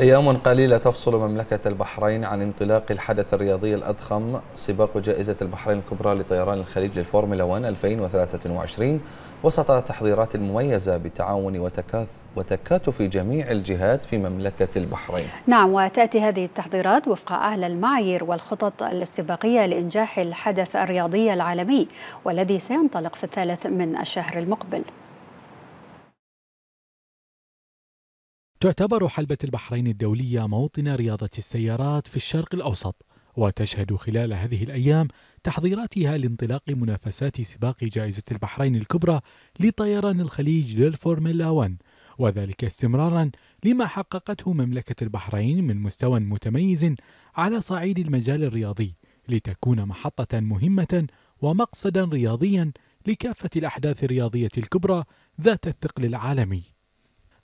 أيام قليلة تفصل مملكة البحرين عن انطلاق الحدث الرياضي الأضخم سباق جائزة البحرين الكبرى لطيران الخليج للفورمولا 1 2023 وسط تحضيرات مميزة بتعاون وتكاتف جميع الجهات في مملكة البحرين نعم وتأتي هذه التحضيرات وفق أعلى المعايير والخطط الاستباقية لإنجاح الحدث الرياضي العالمي والذي سينطلق في الثالث من الشهر المقبل تعتبر حلبة البحرين الدولية موطن رياضة السيارات في الشرق الأوسط وتشهد خلال هذه الأيام تحضيراتها لانطلاق منافسات سباق جائزة البحرين الكبرى لطيران الخليج للفورمولا 1 وذلك استمرارا لما حققته مملكة البحرين من مستوى متميز على صعيد المجال الرياضي لتكون محطة مهمة ومقصدا رياضيا لكافة الأحداث الرياضية الكبرى ذات الثقل العالمي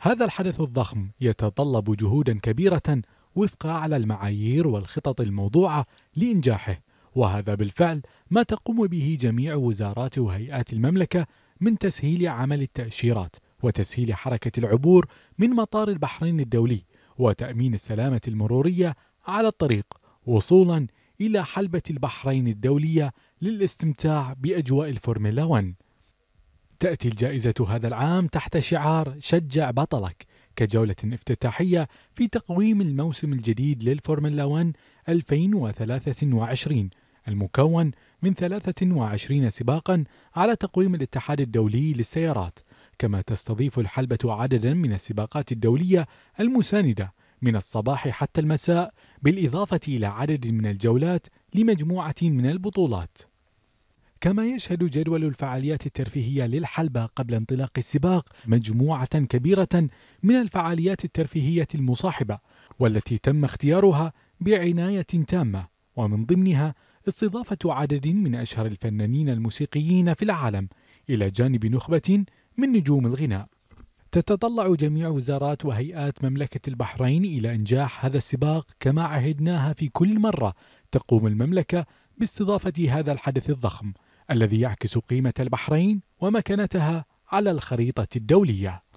هذا الحدث الضخم يتطلب جهودا كبيرة وفق أعلى المعايير والخطط الموضوعة لإنجاحه وهذا بالفعل ما تقوم به جميع وزارات وهيئات المملكة من تسهيل عمل التأشيرات وتسهيل حركة العبور من مطار البحرين الدولي وتأمين السلامة المرورية على الطريق وصولا إلى حلبة البحرين الدولية للاستمتاع بأجواء الفورمولا 1 تأتي الجائزة هذا العام تحت شعار شجع بطلك كجولة افتتاحية في تقويم الموسم الجديد للفورمولا 1 2023 المكون من 23 سباقا على تقويم الاتحاد الدولي للسيارات كما تستضيف الحلبة عددا من السباقات الدولية المساندة من الصباح حتى المساء بالإضافة إلى عدد من الجولات لمجموعة من البطولات كما يشهد جدول الفعاليات الترفيهية للحلبة قبل انطلاق السباق مجموعة كبيرة من الفعاليات الترفيهية المصاحبة والتي تم اختيارها بعناية تامة ومن ضمنها استضافة عدد من أشهر الفنانين الموسيقيين في العالم إلى جانب نخبة من نجوم الغناء تتطلع جميع وزارات وهيئات مملكة البحرين إلى إنجاح هذا السباق كما عهدناها في كل مرة تقوم المملكة باستضافة هذا الحدث الضخم الذي يعكس قيمة البحرين ومكانتها على الخريطة الدولية